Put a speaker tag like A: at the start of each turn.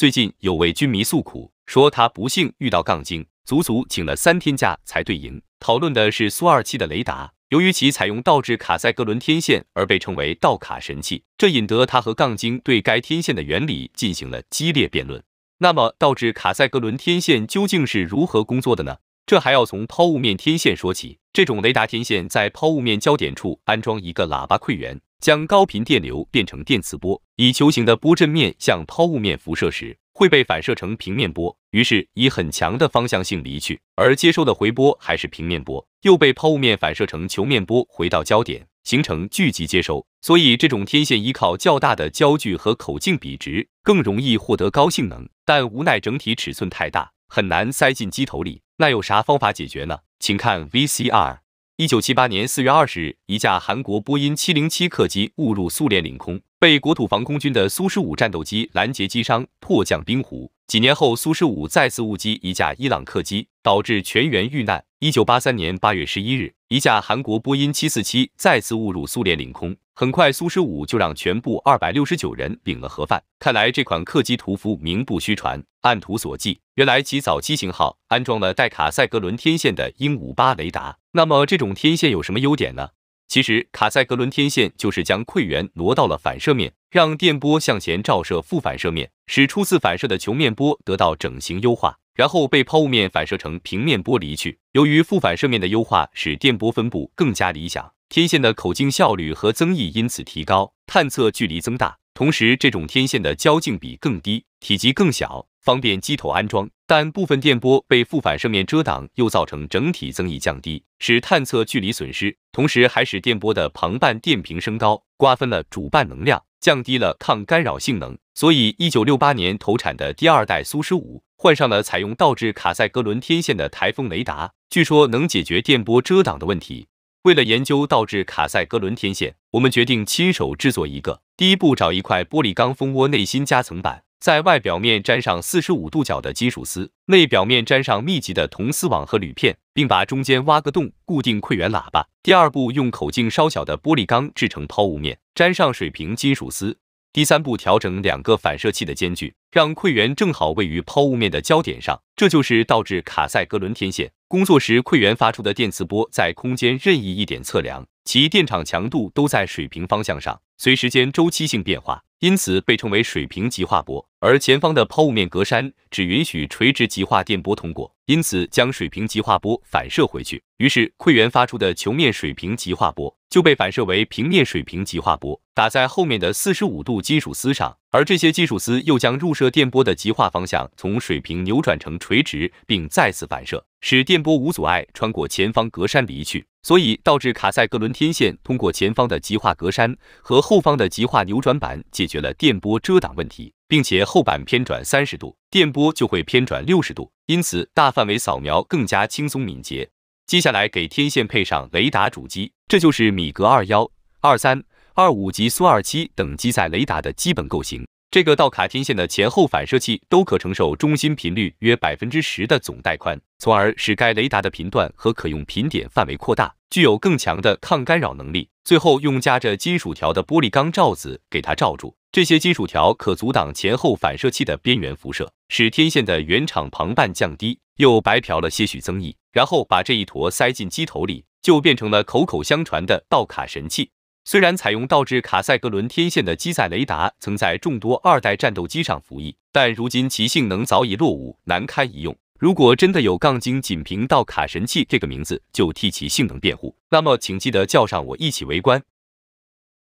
A: 最近有位军迷诉苦说，他不幸遇到杠精，足足请了三天假才对赢。讨论的是苏二七的雷达，由于其采用倒置卡塞格伦天线，而被称为“倒卡神器”，这引得他和杠精对该天线的原理进行了激烈辩论。那么，倒置卡塞格伦天线究竟是如何工作的呢？这还要从抛物面天线说起。这种雷达天线在抛物面焦点处安装一个喇叭馈源，将高频电流变成电磁波，以球形的波阵面向抛物面辐射时会被反射成平面波，于是以很强的方向性离去；而接收的回波还是平面波，又被抛物面反射成球面波回到焦点，形成聚集接收。所以这种天线依靠较大的焦距和口径比值，更容易获得高性能，但无奈整体尺寸太大，很难塞进机头里。那有啥方法解决呢？请看 VCR。一九七八年四月二十日，一架韩国波音七零七客机误入苏联领空。被国土防空军的苏十五战斗机拦截击伤，迫降冰湖。几年后，苏十五再次误击一架伊朗客机，导致全员遇难。一九八三年八月十一日，一架韩国波音七四七再次误入苏联领空，很快苏十五就让全部二百六十九人领了盒饭。看来这款客机屠夫名不虚传。按图索骥，原来其早期型号安装了带卡塞格伦天线的鹦鹉八雷达。那么这种天线有什么优点呢？其实，卡塞格伦天线就是将馈源挪到了反射面，让电波向前照射副反射面，使初次反射的球面波得到整形优化，然后被抛物面反射成平面波离去。由于副反射面的优化，使电波分布更加理想，天线的口径效率和增益因此提高，探测距离增大。同时，这种天线的焦径比更低，体积更小，方便机头安装。但部分电波被副反射面遮挡，又造成整体增益降低，使探测距离损失，同时还使电波的旁瓣电平升高，瓜分了主瓣能量，降低了抗干扰性能。所以，一九六八年投产的第二代苏十五换上了采用倒置卡塞格伦天线的台风雷达，据说能解决电波遮挡的问题。为了研究倒置卡塞格伦天线，我们决定亲手制作一个。第一步，找一块玻璃钢蜂窝内芯夹层板。在外表面粘上四十五度角的金属丝，内表面粘上密集的铜丝网和铝片，并把中间挖个洞固定馈源喇叭。第二步，用口径稍小的玻璃钢制成抛物面，粘上水平金属丝。第三步，调整两个反射器的间距，让馈源正好位于抛物面的焦点上。这就是倒置卡塞格伦天线。工作时，馈源发出的电磁波在空间任意一点测量，其电场强度都在水平方向上，随时间周期性变化。因此被称为水平极化波，而前方的抛物面格栅只允许垂直极化电波通过，因此将水平极化波反射回去。于是，馈源发出的球面水平极化波。就被反射为平面水平极化波，打在后面的四十五度金属丝上，而这些金属丝又将入射电波的极化方向从水平扭转成垂直，并再次反射，使电波无阻碍穿过前方隔栅离去。所以导致卡塞格伦天线通过前方的极化隔栅和后方的极化扭转板解决了电波遮挡问题，并且后板偏转三十度，电波就会偏转六十度，因此大范围扫描更加轻松敏捷。接下来给天线配上雷达主机。这就是米格二幺、二三、二五及苏二七等机载雷达的基本构型。这个倒卡天线的前后反射器都可承受中心频率约百分之十的总带宽，从而使该雷达的频段和可用频点范围扩大，具有更强的抗干扰能力。最后用夹着金属条的玻璃钢罩子给它罩住，这些金属条可阻挡前后反射器的边缘辐射，使天线的原厂旁瓣降低，又白嫖了些许增益。然后把这一坨塞进机头里。就变成了口口相传的“盗卡神器”。虽然采用倒置卡塞格伦天线的机载雷达曾在众多二代战斗机上服役，但如今其性能早已落伍，难堪一用。如果真的有杠精，仅凭“盗卡神器”这个名字就替其性能辩护，那么请记得叫上我一起围观。